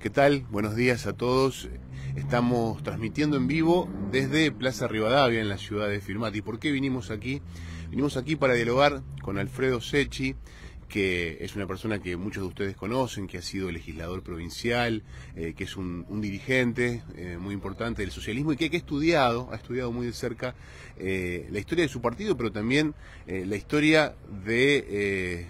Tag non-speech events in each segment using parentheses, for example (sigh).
¿Qué tal? Buenos días a todos. Estamos transmitiendo en vivo desde Plaza Rivadavia en la ciudad de Firmati. ¿Por qué vinimos aquí? Vinimos aquí para dialogar con Alfredo Sechi, que es una persona que muchos de ustedes conocen, que ha sido legislador provincial, eh, que es un, dirigente eh, muy importante del socialismo y que, ha estudiado, ha estudiado muy de cerca eh, la historia de su partido, pero también la historia de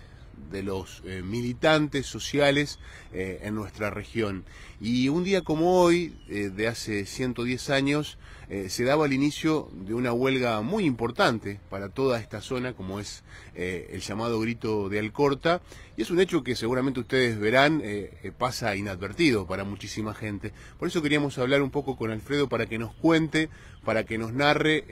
de los eh, militantes sociales eh, en nuestra región. Y un día como hoy, eh, de hace 110 años, se daba el inicio de una huelga muy importante para toda esta zona, como es el llamado grito de Alcorta, y es un hecho que seguramente ustedes verán pasa inadvertido para muchísima gente. Por eso queríamos hablar un poco con Alfredo para que nos cuente, para que nos narre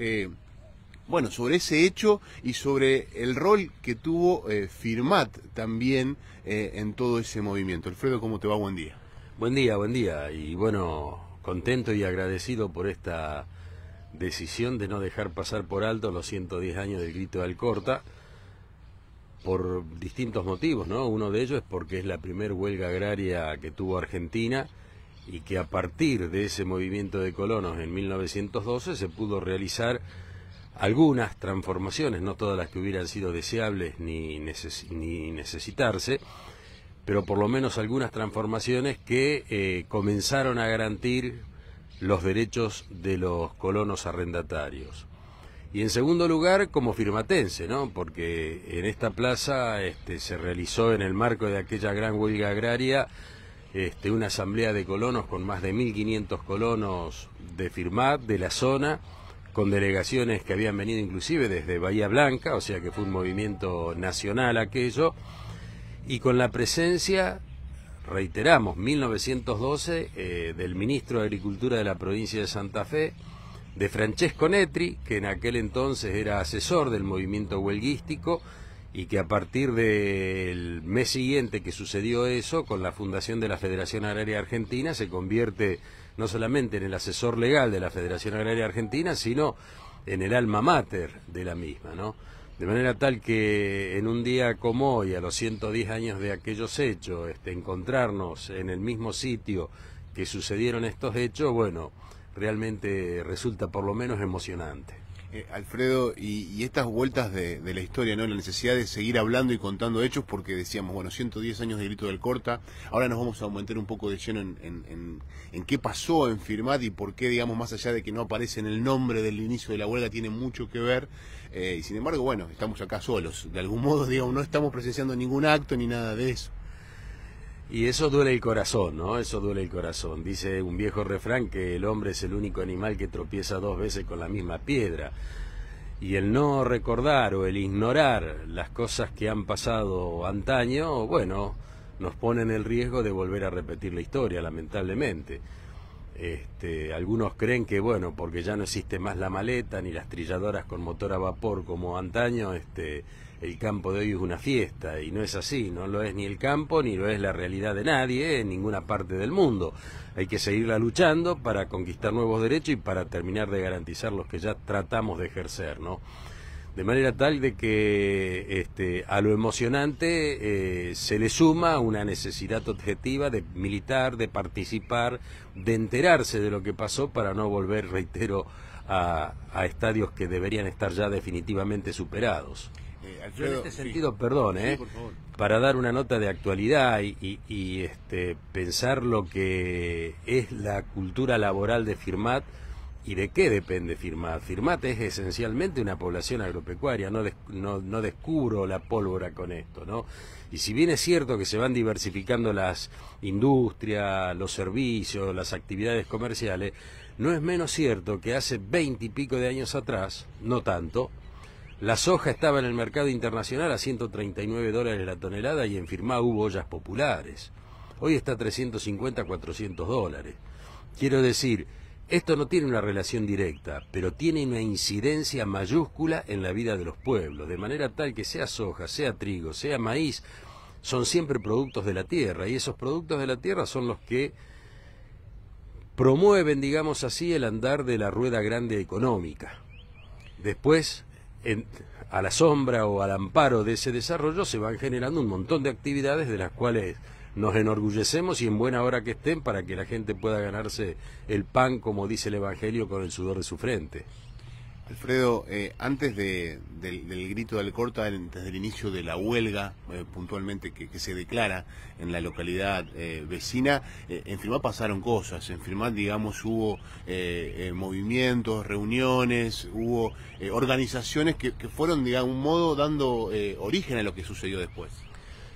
bueno, sobre ese hecho y sobre el rol que tuvo eh, Firmat también eh, en todo ese movimiento. Alfredo, ¿cómo te va? Buen día. Buen día, buen día. Y bueno, contento y agradecido por esta decisión de no dejar pasar por alto los 110 años del grito de Alcorta por distintos motivos, ¿no? Uno de ellos es porque es la primer huelga agraria que tuvo Argentina y que a partir de ese movimiento de colonos en 1912 se pudo realizar algunas transformaciones, no todas las que hubieran sido deseables ni, necesitarse, pero por lo menos algunas transformaciones que eh, comenzaron a garantir los derechos de los colonos arrendatarios. Y en segundo lugar, como firmatense, ¿no? porque en esta plaza este, se realizó en el marco de aquella gran huelga agraria este, una asamblea de colonos con más de 1.500 colonos de firmat de la zona, con delegaciones que habían venido inclusive desde Bahía Blanca, o sea que fue un movimiento nacional aquello, y con la presencia, reiteramos, 1912, eh, del ministro de Agricultura de la provincia de Santa Fe, de Francesco Netri, que en aquel entonces era asesor del movimiento huelguístico, y que a partir del mes siguiente que sucedió eso, con la fundación de la Federación Agraria Argentina, se convierte no solamente en el asesor legal de la Federación Agraria Argentina, sino en el alma mater de la misma, ¿no? De manera tal que en un día como hoy, a los 110 años de aquellos hechos, este, encontrarnos en el mismo sitio que sucedieron estos hechos, bueno, realmente resulta por lo menos emocionante. Eh, Alfredo, y, estas vueltas de, la historia, ¿no? La necesidad de seguir hablando y contando hechos, porque decíamos, bueno, 110 años de grito del corta, ahora nos vamos a aumentar un poco de lleno en, qué pasó en Firmat y por qué, digamos, más allá de que no aparece en el nombre del inicio de la huelga, tiene mucho que ver. Eh, y sin embargo, bueno, estamos acá solos. De algún modo, (laughs) digamos, no estamos presenciando ningún acto ni nada de eso. Y eso duele el corazón, ¿no? Eso duele el corazón. Dice un viejo refrán que el hombre es el único animal que tropieza dos veces con la misma piedra. Y el no recordar o el ignorar las cosas que han pasado antaño, bueno, nos pone en el riesgo de volver a repetir la historia, lamentablemente. Este, algunos creen que, bueno, porque ya no existe más la maleta ni las trilladoras con motor a vapor como antaño, este, el campo de hoy es una fiesta y no es así, no lo es ni el campo ni lo es la realidad de nadie eh, en ninguna parte del mundo. Hay que seguirla luchando para conquistar nuevos derechos y para terminar de garantizar los que ya tratamos de ejercer, ¿no? de manera tal de que este, a lo emocionante eh, se le suma una necesidad objetiva de militar, de participar, de enterarse de lo que pasó para no volver, reitero, a, estadios que deberían estar ya definitivamente superados. Eh, en este sentido, perdón, ¿eh? para dar una nota de actualidad y, este, pensar lo que es la cultura laboral de Firmat, ¿Y de qué depende Firmat? Firmat es esencialmente una población agropecuaria, no, descubro la pólvora con esto, ¿no? Y si bien es cierto que se van diversificando las industrias, los servicios, las actividades comerciales, no es menos cierto que hace veinte y pico de años atrás, no tanto, la soja estaba en el mercado internacional a 139 dólares la tonelada y en Firmat hubo ollas populares. Hoy está a 350, 400 dólares. Quiero decir esto no tiene una relación directa, pero tiene una incidencia mayúscula en la vida de los pueblos, de manera tal que sea soja, sea trigo, sea maíz, son siempre productos de la tierra y esos productos de la tierra son los que promueven, digamos así, el andar de la rueda grande económica. Después, a la sombra o al amparo de ese desarrollo se van generando un montón de actividades de las cuales nos enorgullecemos y en buena hora que estén para que la gente pueda ganarse el pan, como dice el Evangelio, con el sudor de su frente. Alfredo, eh, antes del, grito del corta, antes del inicio de la huelga, eh, puntualmente que, se declara en la localidad eh, vecina, en Firmat pasaron cosas, en Firmat, digamos, hubo movimientos, reuniones, hubo organizaciones que, fueron, de algún modo dando origen a lo que sucedió después.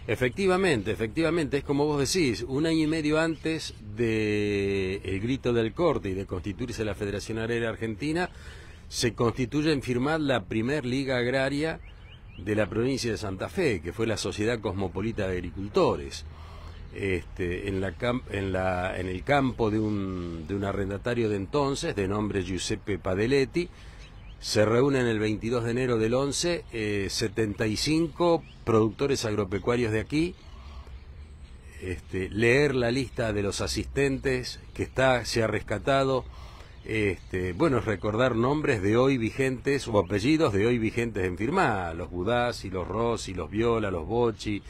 Efectivamente, efectivamente, es como vos decís, un año y medio antes del grito del corte y de constituirse la Federación Agraria Argentina, se constituye en firmar la primer liga agraria de la provincia de Santa Fe, que fue la Sociedad Cosmopolita de Agricultores. Este, en, el campo de un, de un arrendatario de entonces, de nombre Giuseppe Padeletti, se reúnen el 22 de enero del 11 75 eh, productores agropecuarios de aquí. Este, leer la lista de los asistentes que está, se ha rescatado. Este, bueno, recordar nombres de hoy vigentes o apellidos de hoy vigentes en firma, los y los Rossi, los Viola, los Bochi,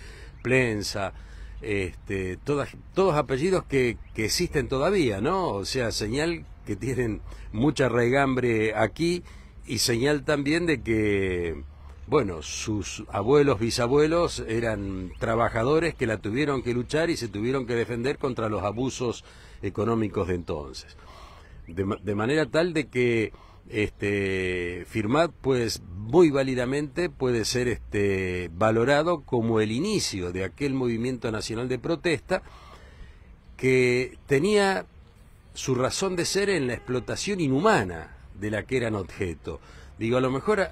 Plensa, este, todos apellidos que, que, existen todavía, ¿no? O sea, señal que tienen mucha regambre aquí y señal también de que, bueno, sus abuelos, bisabuelos eran trabajadores que la tuvieron que luchar y se tuvieron que defender contra los abusos económicos de entonces. De, manera tal de que este, Firmat, pues muy válidamente puede ser este, valorado como el inicio de aquel movimiento nacional de protesta que tenía su razón de ser en la explotación inhumana de la que eran objeto. Digo, a lo mejor eh,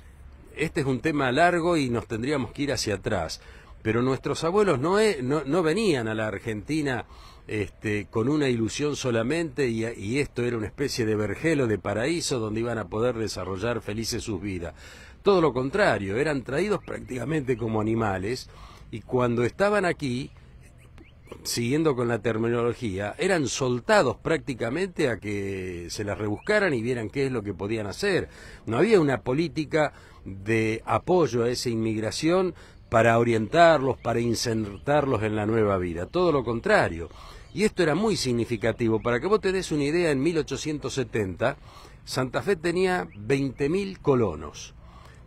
este es un tema largo y nos tendríamos que ir hacia atrás, pero nuestros abuelos eh, no, no, venían a la Argentina este, con una ilusión solamente y, y, esto era una especie de vergel o de paraíso donde iban a poder desarrollar felices sus vidas. Todo lo contrario, eran traídos prácticamente como animales y cuando estaban aquí siguiendo con la terminología, eran soltados prácticamente a que se las rebuscaran y vieran qué es lo que podían hacer. No había una política de apoyo a esa inmigración para orientarlos, para insertarlos en la nueva vida. Todo lo contrario. Y esto era muy significativo. Para que vos te des una idea, en 1870 Santa Fe tenía 20.000 colonos.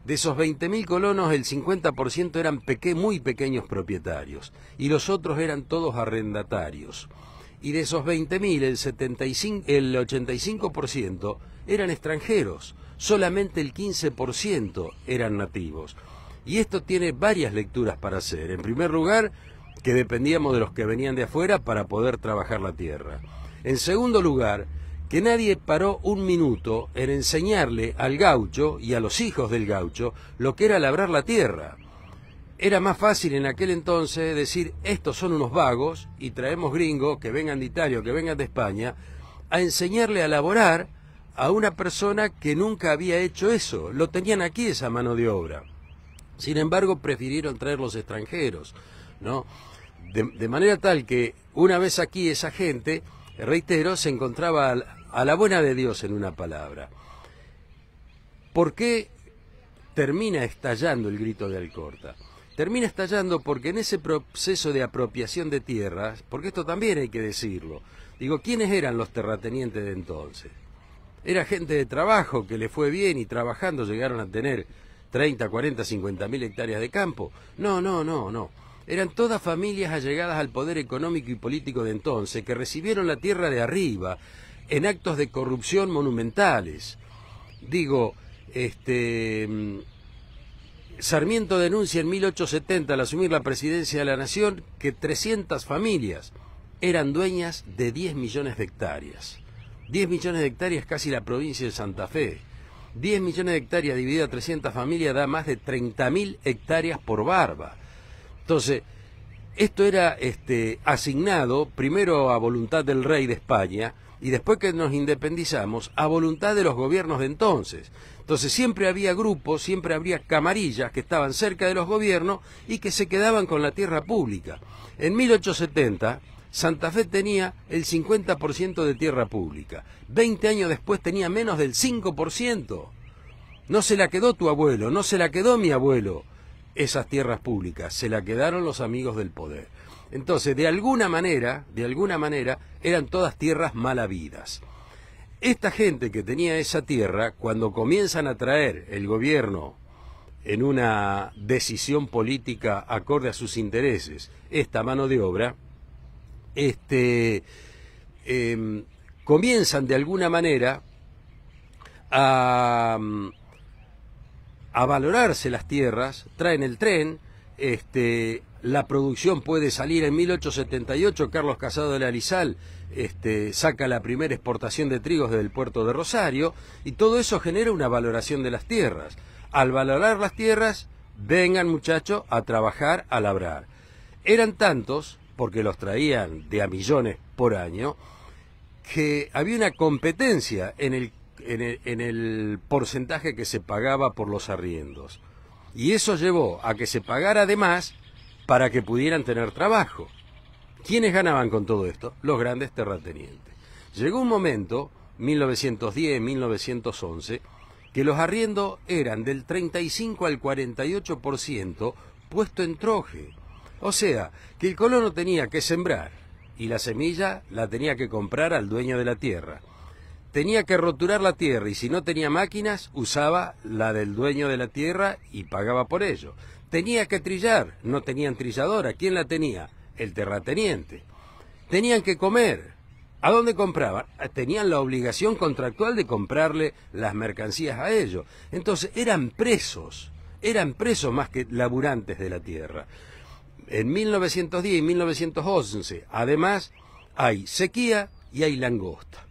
De esos 20.000 colonos, el 50% eran muy pequeños propietarios y los otros eran todos arrendatarios. Y de esos 20.000, el, el 85% eran extranjeros, solamente el 15% eran nativos. Y esto tiene varias lecturas para hacer. En primer lugar, que dependíamos de los que venían de afuera para poder trabajar la tierra. En segundo lugar, que nadie paró un minuto en enseñarle al gaucho y a los hijos del gaucho lo que era labrar la tierra. Era más fácil en aquel entonces decir, estos son unos vagos y traemos gringos que vengan de Italia o que vengan de España, a enseñarle a laborar a una persona que nunca había hecho eso. Lo tenían aquí esa mano de obra. Sin embargo, prefirieron traer los extranjeros, ¿no? De, de manera tal que una vez aquí esa gente, reitero, se encontraba al, a la buena de Dios en una palabra. ¿Por qué termina estallando el grito de Alcorta? Termina estallando porque en ese proceso de apropiación de tierras, porque esto también hay que decirlo, digo, ¿quiénes eran los terratenientes de entonces? Era gente de trabajo que le fue bien y trabajando llegaron a tener 30, 40, 50 mil hectáreas de campo. No, no, no, no. Eran todas familias allegadas al poder económico y político de entonces que recibieron la tierra de arriba en actos de corrupción monumentales. Digo, este, mm, Sarmiento denuncia en 1870 al asumir la presidencia de la nación que 300 familias eran dueñas de 10 millones de hectáreas. 10 millones de hectáreas casi la provincia de Santa Fe. 10 millones de hectáreas dividida a 300 familias da más de 30.000 hectáreas por barba. Entonces, esto era este, asignado primero a voluntad del rey de España, y después que nos independizamos, a voluntad de los gobiernos de entonces. Entonces siempre había grupos, siempre había camarillas que estaban cerca de los gobiernos y que se quedaban con la tierra pública. En 1870, Santa Fe tenía el 50% de tierra pública. Veinte años después tenía menos del 5%. No se la quedó tu abuelo, no se la quedó mi abuelo esas tierras públicas, se la quedaron los amigos del poder. Entonces, de alguna manera, de alguna manera, eran todas tierras mal habidas. Esta gente que tenía esa tierra, cuando comienzan a traer el gobierno en una decisión política acorde a sus intereses, esta mano de obra, este, em, comienzan de alguna manera mm, a, valorarse las tierras, traen el tren, este, la producción puede salir. En 1878, Carlos Casado de la Lizal este, saca la primera exportación de trigos del puerto de Rosario y todo eso genera una valoración de las tierras. Al valorar las tierras, vengan muchachos a trabajar, a labrar. Eran tantos, porque los traían de a millones por año, que había una competencia en el, en el porcentaje que se pagaba por los arriendos. Y eso llevó a que se pagara además para que pudieran tener trabajo. ¿Quiénes ganaban con todo esto? Los grandes terratenientes. Llegó un momento, 1910, 1911, que los arriendos eran del 35 al 48% puesto en troje. O sea, que el colono tenía que sembrar y la semilla la tenía que comprar al dueño de la tierra tenía que roturar la tierra y si no tenía máquinas usaba la del dueño de la tierra y pagaba por ello. Tenía que trillar, no tenían trilladora, ¿quién la tenía? El terrateniente. Tenían que comer. ¿A dónde compraban? Ah, tenían la obligación contractual de comprarle las mercancías a ellos. Entonces eran presos, eran presos más que laburantes de la tierra. En 1910 y 1911, además, hay sequía y hay langosta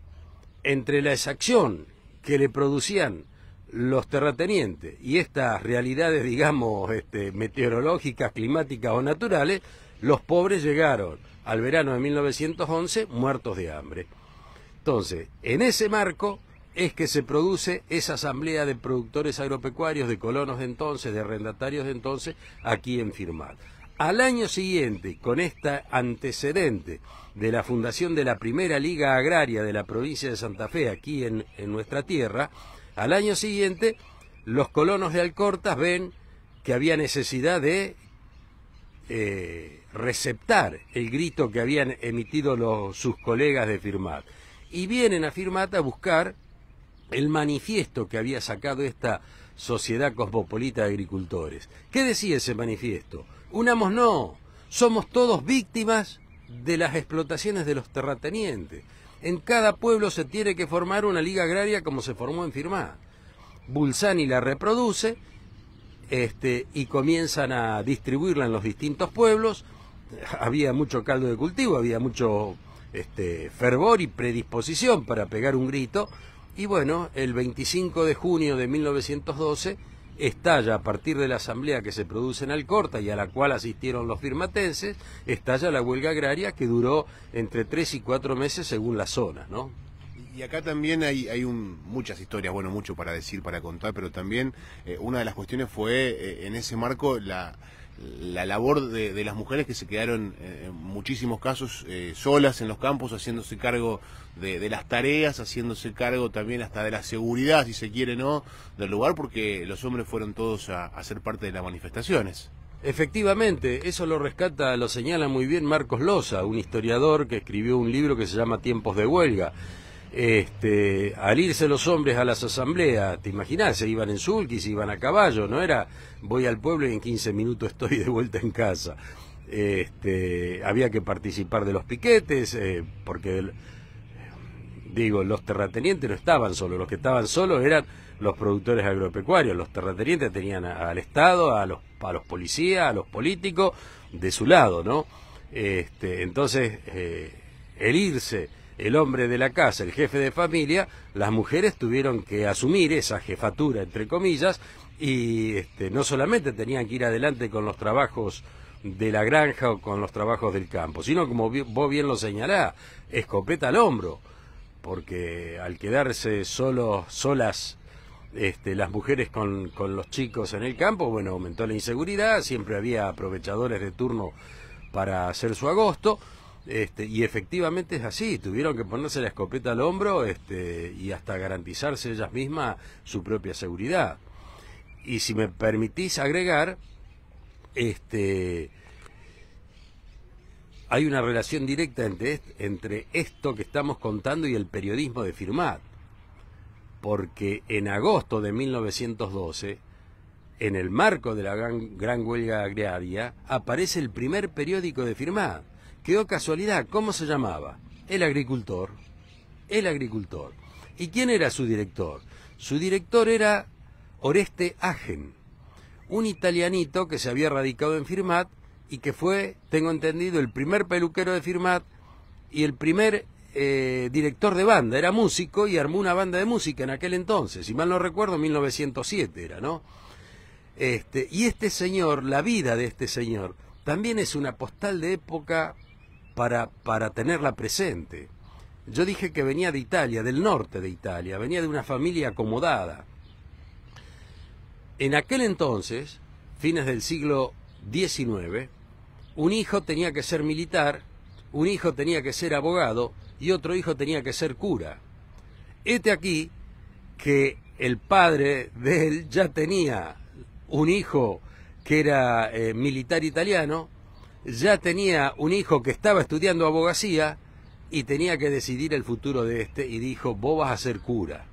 entre la exacción que le producían los terratenientes y estas realidades, digamos, este, meteorológicas, climáticas o naturales, los pobres llegaron al verano de 1911 muertos de hambre. Entonces, en ese marco es que se produce esa asamblea de productores agropecuarios, de colonos de entonces, de arrendatarios de entonces, aquí en firmar. Al año siguiente, con este antecedente de la fundación de la primera liga agraria de la provincia de Santa Fe, aquí en, nuestra tierra, al año siguiente los colonos de Alcortas ven que había necesidad de eh, receptar el grito que habían emitido sus colegas de Firmat. Y vienen a Firmat a buscar el manifiesto que había sacado esta Sociedad Cosmopolita de Agricultores. ¿Qué decía ese manifiesto? Unamos no, somos todos víctimas de las explotaciones de los terratenientes. En cada pueblo se tiene que formar una liga agraria como se formó en Firmá. Bulsani la reproduce este, y comienzan a distribuirla en los distintos pueblos. Había mucho caldo de cultivo, había mucho este, fervor y predisposición para pegar un grito. Y bueno, el 25 de junio de 1912 estalla a partir de la asamblea que se produce en Alcorta y a la cual asistieron los firmatenses, estalla la huelga agraria que duró entre tres y cuatro meses según las zonas, ¿no? Y acá también hay, hay muchas historias, bueno, mucho para decir, para contar, pero también eh, una de las cuestiones fue eh, en ese marco la, la labor de, las mujeres que se quedaron eh, en muchísimos casos eh, solas en los campos, haciéndose cargo de, las tareas, haciéndose cargo también hasta de la seguridad, si se quiere, ¿no?, del lugar, porque los hombres fueron todos a, a ser parte de las manifestaciones. Efectivamente, eso lo rescata, lo señala muy bien Marcos Loza, un historiador que escribió un libro que se llama Tiempos de Huelga este, al irse los hombres a las asambleas, te imaginas, se iban en sulquis, se iban a caballo, no era voy al pueblo y en 15 minutos estoy de vuelta en casa. Este, había que participar de los piquetes, eh, porque, digo, los terratenientes no estaban solos, los que estaban solos eran los productores agropecuarios, los terratenientes tenían al Estado, a los, a los policías, a los políticos de su lado, ¿no? Este, entonces, eh, el irse el hombre de la casa, el jefe de familia, las mujeres tuvieron que asumir esa jefatura, entre comillas, y este, no solamente tenían que ir adelante con los trabajos de la granja o con los trabajos del campo, sino como vos bien lo señalás, escopeta al hombro, porque al quedarse solo, solas este, las mujeres con, con los chicos en el campo, bueno, aumentó la inseguridad, siempre había aprovechadores de turno para hacer su agosto, este, y efectivamente es así, tuvieron que ponerse la escopeta al hombro este, y hasta garantizarse ellas mismas su propia seguridad. Y si me permitís agregar, este, hay una relación directa entre, entre esto que estamos contando y el periodismo de Firmat, porque en agosto de 1912, en el marco de la gran, gran huelga agraria, aparece el primer periódico de Firmat Quedó casualidad, ¿cómo se llamaba? El agricultor. El agricultor. ¿Y quién era su director? Su director era Oreste Agen, un italianito que se había radicado en Firmat y que fue, tengo entendido, el primer peluquero de Firmat y el primer eh, director de banda. Era músico y armó una banda de música en aquel entonces, si mal no recuerdo, 1907 era, ¿no? Este, y este señor, la vida de este señor, también es una postal de época para, tenerla presente. Yo dije que venía de Italia, del norte de Italia, venía de una familia acomodada. En aquel entonces, fines del siglo XIX, un hijo tenía que ser militar, un hijo tenía que ser abogado y otro hijo tenía que ser cura. Este aquí que el padre de él ya tenía un hijo que era eh, militar italiano ya tenía un hijo que estaba estudiando abogacía y tenía que decidir el futuro de este y dijo, vos vas a ser cura.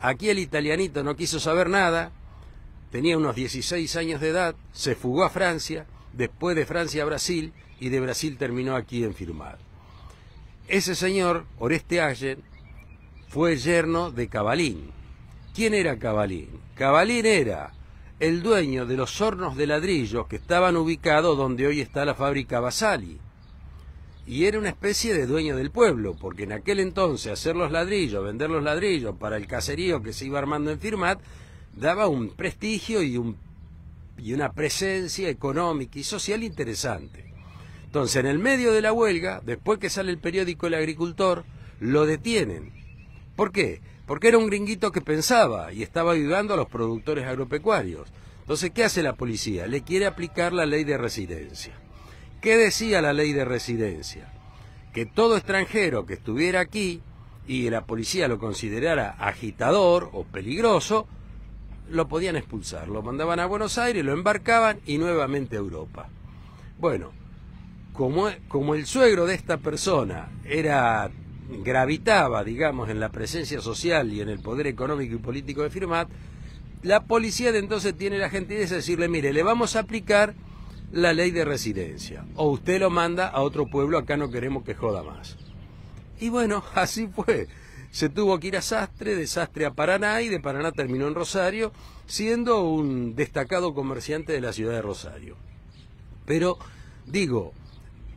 Aquí el italianito no quiso saber nada, tenía unos 16 años de edad, se fugó a Francia, después de Francia a Brasil y de Brasil terminó aquí en Firmar. Ese señor, Oreste Ayer, fue yerno de Cabalín. ¿Quién era Cabalín? Cabalín era el dueño de los hornos de ladrillos que estaban ubicados donde hoy está la fábrica Basali. Y era una especie de dueño del pueblo, porque en aquel entonces hacer los ladrillos, vender los ladrillos para el caserío que se iba armando en Firmat, daba un prestigio y, un, y una presencia económica y social interesante. Entonces, en el medio de la huelga, después que sale el periódico El Agricultor, lo detienen. ¿Por qué? porque era un gringuito que pensaba y estaba ayudando a los productores agropecuarios. Entonces, ¿qué hace la policía? Le quiere aplicar la ley de residencia. ¿Qué decía la ley de residencia? Que todo extranjero que estuviera aquí y la policía lo considerara agitador o peligroso, lo podían expulsar. Lo mandaban a Buenos Aires, lo embarcaban y nuevamente a Europa. Bueno, como, como el suegro de esta persona era gravitaba, digamos, en la presencia social y en el poder económico y político de Firmat, la policía de entonces tiene la gentileza de decirle, mire, le vamos a aplicar la ley de residencia, o usted lo manda a otro pueblo, acá no queremos que joda más. Y bueno, (laughs) así fue. Se tuvo que ir a Sastre, de Sastre a Paraná, y de Paraná terminó en Rosario, siendo un destacado comerciante de la ciudad de Rosario. Pero, digo,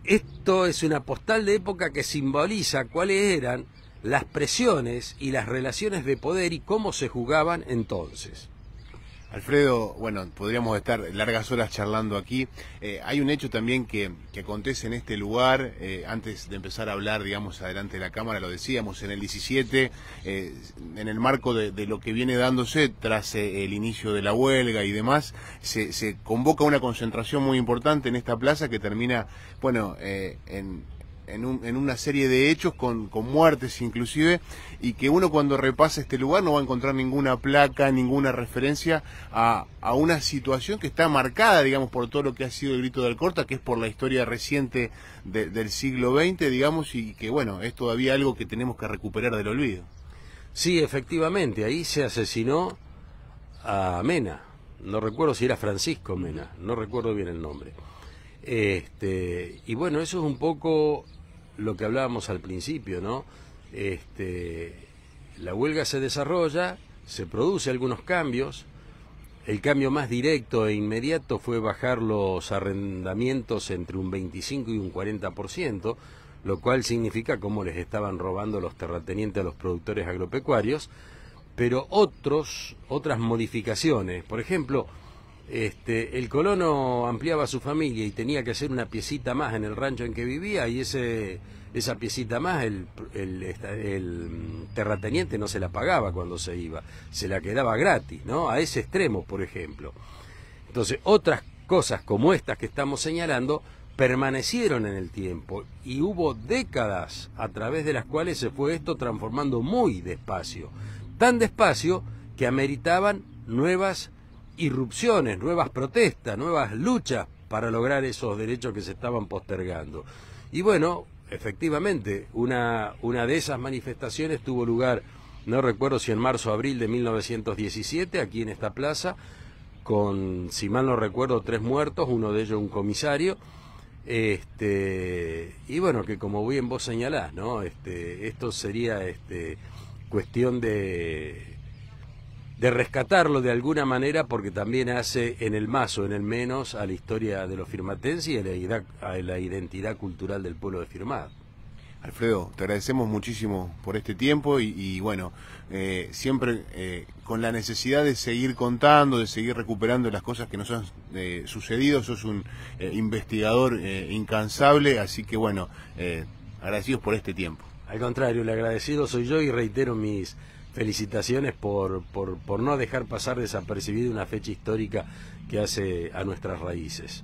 esto es una postal de época que simboliza cuáles eran las presiones y las relaciones de poder y cómo se jugaban entonces. Alfredo, bueno, podríamos estar largas horas charlando aquí. Eh, hay un hecho también que, que acontece en este lugar, eh, antes de empezar a hablar, digamos, adelante de la Cámara, lo decíamos, en el 17, eh, en el marco de, lo que viene dándose tras el inicio de la huelga y demás, se, se, convoca una concentración muy importante en esta plaza que termina, bueno, en en, un, en, una serie de hechos, con, con, muertes inclusive, y que uno cuando repasa este lugar no va a encontrar ninguna placa, ninguna referencia a, a, una situación que está marcada, digamos, por todo lo que ha sido el grito del corta, que es por la historia reciente del siglo XX, digamos, y que bueno, es todavía algo que tenemos que recuperar del olvido. Sí, efectivamente, ahí se asesinó a Mena, no recuerdo si era Francisco Mena, no recuerdo bien el nombre. Este, y bueno, eso es un poco lo que hablábamos al principio, ¿no? Este, la huelga se desarrolla, se produce algunos cambios. El cambio más directo e inmediato fue bajar los arrendamientos entre un 25 y un 40%, lo cual significa cómo les estaban robando los terratenientes a los productores agropecuarios, pero otros, otras modificaciones, por ejemplo, este, el colono ampliaba su familia y tenía que hacer una piecita más en el rancho en que vivía y ese, esa piecita más el, el terrateniente no se la pagaba cuando se iba, se la quedaba gratis, ¿no? A ese extremo, por ejemplo. Entonces, otras cosas como estas que estamos señalando permanecieron en el tiempo y hubo décadas a través de las cuales se fue esto transformando muy despacio, tan despacio que ameritaban nuevas irrupciones, nuevas protestas, nuevas luchas para lograr esos derechos que se estaban postergando. Y bueno, efectivamente, una, una de esas manifestaciones tuvo lugar, no recuerdo si en marzo o abril de 1917, aquí en esta plaza, con, si mal no recuerdo, tres muertos, uno de ellos un comisario. Este, y bueno, que como bien vos señalás, ¿no? Este, esto sería este, cuestión de de rescatarlo de alguna manera porque también hace en el más o en el menos a la historia de los firmatenses y a la, identidad cultural del pueblo de Firmat. Alfredo, te agradecemos muchísimo por este tiempo y, bueno, eh, siempre eh, con la necesidad de seguir contando, de seguir recuperando las cosas que nos han eh, sucedido, sos un investigador incansable, así que bueno, agradecidos por este tiempo. Al contrario, le agradecido soy yo y reitero mis felicitaciones por, por, por no dejar pasar desapercibida una fecha histórica que hace a nuestras raíces.